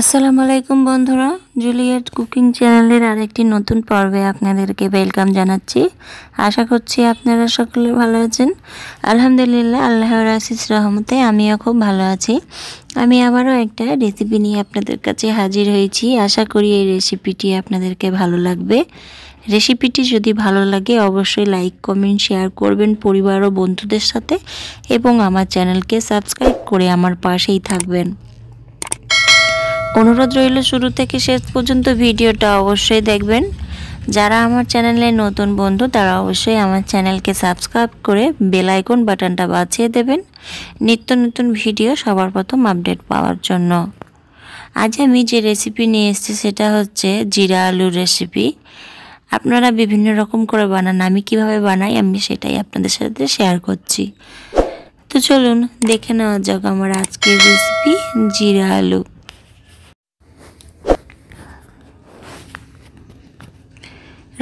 আসসালামু আলাইকুম বন্ধুরা জুলিয়েট কুকিং চ্যানেলের আরেকটি নতুন পর্বে আপনাদেরকে ওয়েলকাম জানাচ্ছি আশা করছি আপনারা সকলে ভালো আছেন আলহামদুলিল্লাহ আল্লাহ রাসিস রহমতে আমিও খুব ভালো আছি আমি আবারও একটা রেসিপি নিয়ে আপনাদের কাছে হাজির হয়েছি আশা করি এই রেসিপিটি আপনাদেরকে ভালো লাগবে রেসিপিটি যদি ভালো লাগে অবশ্যই লাইক কমেন্ট শেয়ার করবেন পরিবার ও বন্ধুদের সাথে এবং আমার চ্যানেলকে সাবস্ক্রাইব করে আমার পাশেই থাকবেন অনুরোধ রইল শুরু থেকে শেষ পর্যন্ত ভিডিওটা অবশ্যই দেখবেন যারা আমার চ্যানেলে নতুন বন্ধু তারা অবশ্যই আমার চ্যানেলকে সাবস্ক্রাইব করে বেল আইকন বাটনটা বাজিয়ে দেবেন নিত্য নতুন ভিডিও সবার প্রথম আপডেট পাওয়ার জন্য আজ আমি যে রেসিপি নিয়ে এসেছি সেটা হচ্ছে জিরা আলুর রেসিপি আপনারা বিভিন্ন রকম করে বানান আমি কিভাবে বানাই আমি সেটাই আপনাদের সাথে শেয়ার করছি তো চলুন দেখে নেওয়া যাক আমার আজকের রেসিপি জিরা আলু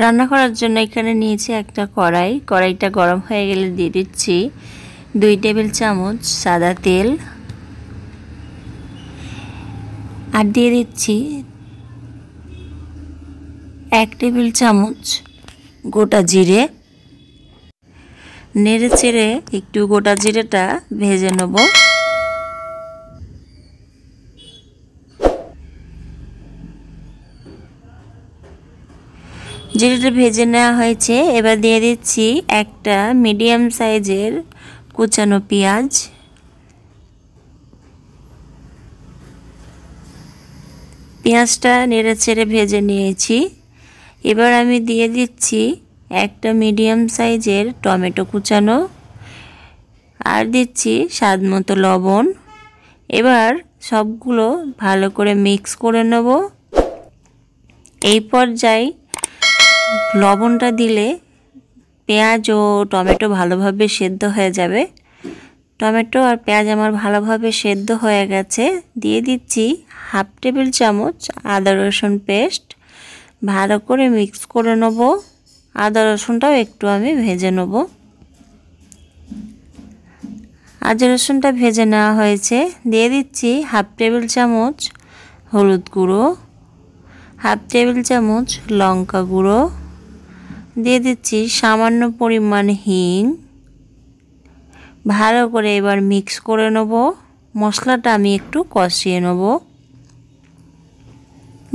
রান্না করার জন্য এখানে নিয়েছি একটা কড়াই কড়াইটা গরম হয়ে গেলে দিয়ে দিচ্ছি দুই টেবিল চামচ সাদা তেল আর দিয়ে দিচ্ছি এক টেবিল চামচ গোটা জিরে নেড়ে চেড়ে একটু গোটা জিরেটা ভেজে নেবো যেটা ভেজে নেওয়া হয়েছে এবার দিয়ে দিচ্ছি একটা মিডিয়াম সাইজের কুচানো পেঁয়াজ পেঁয়াজটা নেড়ে ছেড়ে ভেজে নিয়েছি এবার আমি দিয়ে দিচ্ছি একটা মিডিয়াম সাইজের টমেটো কুচানো আর দিচ্ছি স্বাদ মতো লবণ এবার সবগুলো ভালো করে মিক্স করে নেব এই পর্যায়ে লবণটা দিলে পেঁয়াজ ও টমেটো ভালোভাবে সেদ্ধ হয়ে যাবে টমেটো আর পেঁয়াজ আমার ভালোভাবে সেদ্ধ হয়ে গেছে দিয়ে দিচ্ছি হাফ টেবিল চামচ আদা রসুন পেস্ট ভালো করে মিক্স করে নেব আদা রসুনটাও একটু আমি ভেজে নেব আদা রসুনটা ভেজে নেওয়া হয়েছে দিয়ে দিচ্ছি হাফ টেবিল চামচ হলুদ গুঁড়ো হাফ টেবিল চামচ লঙ্কা গুঁড়ো দিয়ে দিচ্ছি সামান্য পরিমাণ হিং ভালো করে এবার মিক্স করে নেব মশলাটা আমি একটু কষিয়ে নেব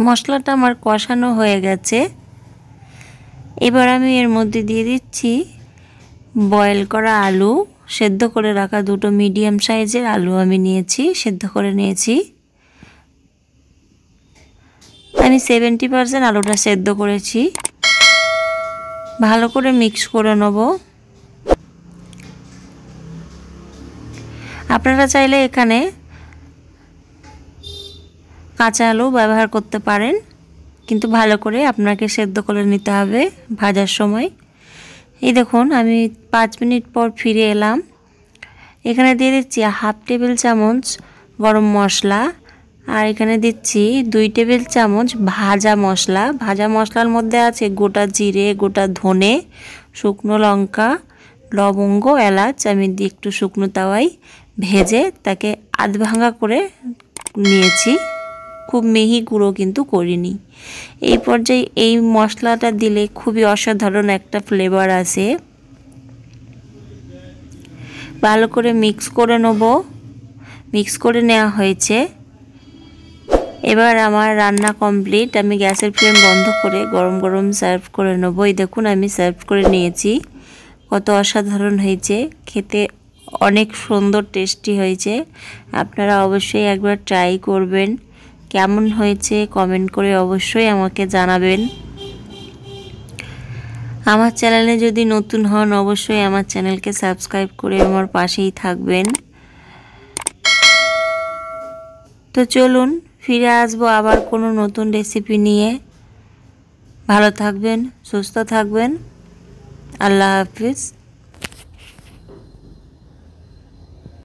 মশলাটা আমার কষানো হয়ে গেছে এবার আমি এর মধ্যে দিয়ে দিচ্ছি বয়েল করা আলু সেদ্ধ করে রাখা দুটো মিডিয়াম সাইজের আলু আমি নিয়েছি সেদ্ধ করে নিয়েছি আমি সেভেন্টি পারসেন্ট আলুটা সেদ্ধ করেছি ভালো করে মিক্স করে নেব আপনারা চাইলে এখানে কাঁচা আলু ব্যবহার করতে পারেন কিন্তু ভালো করে আপনাকে সেদ্ধ করে নিতে হবে ভাজার সময় এই দেখুন আমি পাঁচ মিনিট পর ফিরে এলাম এখানে দিয়ে দিচ্ছি হাফ টেবিল চামচ গরম মশলা আর এখানে দিচ্ছি দুই টেবিল চামচ ভাজা মশলা ভাজা মশলার মধ্যে আছে গোটা জিরে গোটা ধনে শুকনো লঙ্কা লবঙ্গ এলাচ আমি একটু শুকনো তাওয়াই ভেজে তাকে আধ ভাঙা করে নিয়েছি খুব মিহি গুঁড়ো কিন্তু করিনি এই পর্যায়ে এই মশলাটা দিলে খুবই অসাধারণ একটা ফ্লেভার আছে ভালো করে মিক্স করে নেব মিক্স করে নেওয়া হয়েছে এবার আমার রান্না কমপ্লিট আমি গ্যাসের ফ্লেম বন্ধ করে গরম গরম সার্ভ করে নেবো এই দেখুন আমি সার্ভ করে নিয়েছি কত অসাধারণ হয়েছে খেতে অনেক সুন্দর টেস্টি হয়েছে আপনারা অবশ্যই একবার ট্রাই করবেন কেমন হয়েছে কমেন্ট করে অবশ্যই আমাকে জানাবেন আমার চ্যানেলে যদি নতুন হন অবশ্যই আমার চ্যানেলকে সাবস্ক্রাইব করে আমার পাশেই থাকবেন তো চলুন ফিরে আসবো আবার কোনো নতুন রেসিপি নিয়ে ভালো থাকবেন সুস্থ থাকবেন আল্লাহ হাফিজ